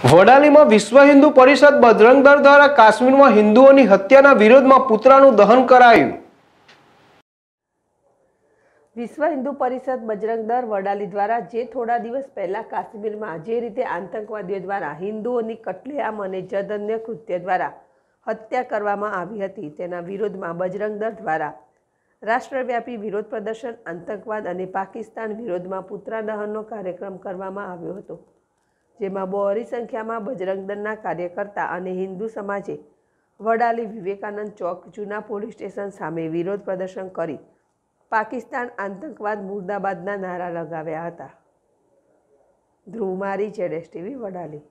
વડાલીમાં વિશ્વ હિન્દુ પરિષદ બજરંગ દળ દ્વારા કાશ્મીરમાં હિન્દુઓની હત્યાના વિરોધમાં પુતળાનું દહન કરાયું વિશ્વ હિન્દુ પરિષદ બજરંગ દળ વડાલી દ્વારા જે થોડા દિવસ પહેલા કાશ્મીરમાં જે રીતે આતંકવાદીઓ દ્વારા હિન્દુઓની કટલેઆમ અને જદન્ય કૃત્ય દ્વારા હત્યા કરવામાં આવી હતી તેના વિરોધમાં બજરંગ દળ દ્વારા રાષ્ટ્રવ્યાપી વિરોધ પ્રદર્શન આતંકવાદ અને પાકિસ્તાન વિરોધમાં દહનનો કાર્યક્રમ કરવામાં આવ્યો હતો જેમાં બહોળી સંખ્યામાં બજરંગ કાર્યકર્તા અને હિન્દુ સમાજે વડાલી વિવેકાનંદ ચોક જૂના પોલીસ સ્ટેશન સામે વિરોધ પ્રદર્શન કરી પાકિસ્તાન આતંકવાદ મુર્દાબાદના નારા લગાવ્યા હતા ધ્રુવમારી જેડેશ ટીવી વડાલી